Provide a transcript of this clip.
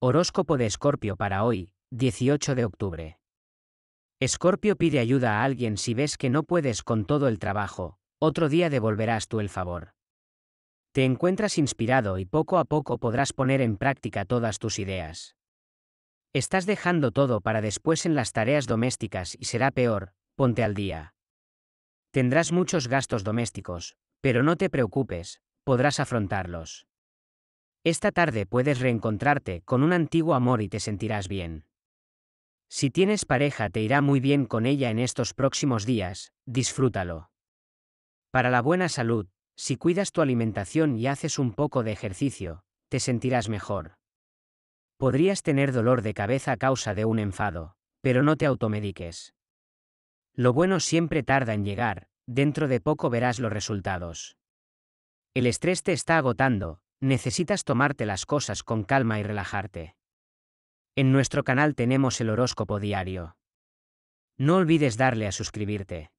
Horóscopo de Escorpio para hoy, 18 de octubre. Escorpio pide ayuda a alguien si ves que no puedes con todo el trabajo, otro día devolverás tú el favor. Te encuentras inspirado y poco a poco podrás poner en práctica todas tus ideas. Estás dejando todo para después en las tareas domésticas y será peor, ponte al día. Tendrás muchos gastos domésticos, pero no te preocupes, podrás afrontarlos. Esta tarde puedes reencontrarte con un antiguo amor y te sentirás bien. Si tienes pareja te irá muy bien con ella en estos próximos días, disfrútalo. Para la buena salud, si cuidas tu alimentación y haces un poco de ejercicio, te sentirás mejor. Podrías tener dolor de cabeza a causa de un enfado, pero no te automediques. Lo bueno siempre tarda en llegar, dentro de poco verás los resultados. El estrés te está agotando, necesitas tomarte las cosas con calma y relajarte. En nuestro canal tenemos el horóscopo diario. No olvides darle a suscribirte.